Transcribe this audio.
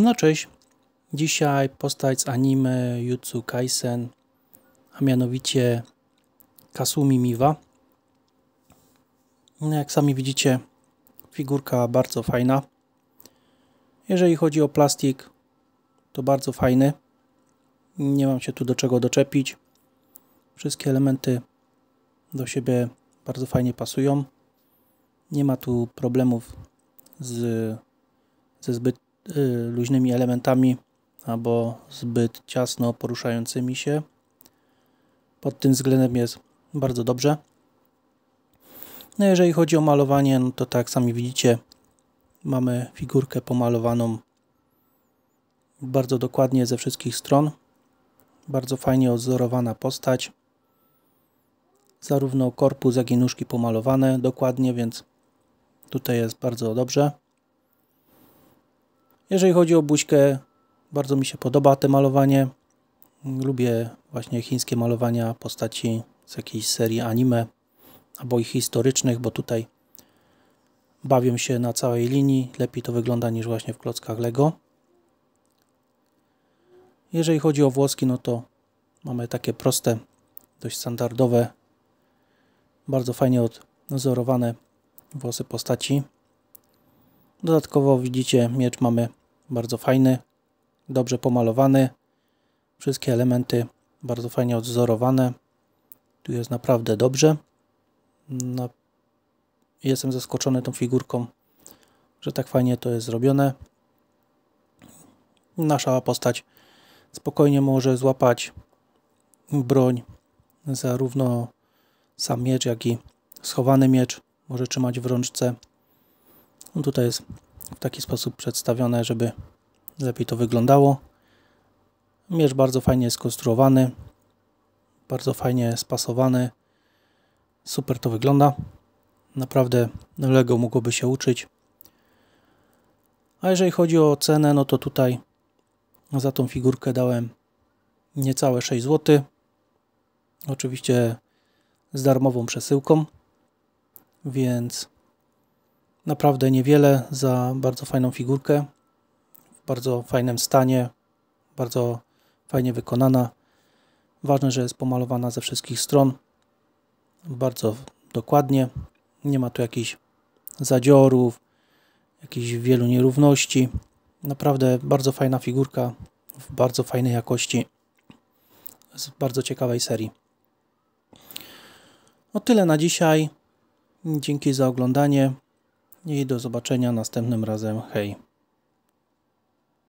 No cześć, dzisiaj postać z anime Jutsu Kaisen, a mianowicie Kasumi Miwa. No, jak sami widzicie, figurka bardzo fajna. Jeżeli chodzi o plastik, to bardzo fajny. Nie mam się tu do czego doczepić. Wszystkie elementy do siebie bardzo fajnie pasują. Nie ma tu problemów z, ze zbyt Y, luźnymi elementami albo zbyt ciasno poruszającymi się. Pod tym względem jest bardzo dobrze. No jeżeli chodzi o malowanie, no to tak sami widzicie, mamy figurkę pomalowaną bardzo dokładnie ze wszystkich stron. Bardzo fajnie odzorowana postać. Zarówno korpus, jak i nóżki pomalowane dokładnie, więc tutaj jest bardzo dobrze. Jeżeli chodzi o buźkę, bardzo mi się podoba to malowanie. Lubię właśnie chińskie malowania postaci z jakiejś serii anime albo ich historycznych, bo tutaj bawią się na całej linii. Lepiej to wygląda niż właśnie w klockach Lego. Jeżeli chodzi o włoski, no to mamy takie proste, dość standardowe, bardzo fajnie odzorowane włosy postaci. Dodatkowo widzicie, miecz mamy bardzo fajny, dobrze pomalowany. Wszystkie elementy bardzo fajnie odzorowane. Tu jest naprawdę dobrze. No, jestem zaskoczony tą figurką, że tak fajnie to jest zrobione. Nasza postać spokojnie może złapać broń, zarówno sam miecz, jak i schowany miecz może trzymać w rączce. No, tutaj jest w taki sposób przedstawione, żeby lepiej to wyglądało. Mierz bardzo fajnie skonstruowany, bardzo fajnie spasowany. Super to wygląda. Naprawdę Lego mogłoby się uczyć. A jeżeli chodzi o cenę, no to tutaj za tą figurkę dałem niecałe 6 zł. Oczywiście z darmową przesyłką, więc Naprawdę niewiele za bardzo fajną figurkę. W bardzo fajnym stanie. Bardzo fajnie wykonana. Ważne, że jest pomalowana ze wszystkich stron. Bardzo dokładnie. Nie ma tu jakichś zadziorów, jakichś wielu nierówności. Naprawdę bardzo fajna figurka w bardzo fajnej jakości z bardzo ciekawej serii. No tyle na dzisiaj. Dzięki za oglądanie i do zobaczenia następnym razem. Hej!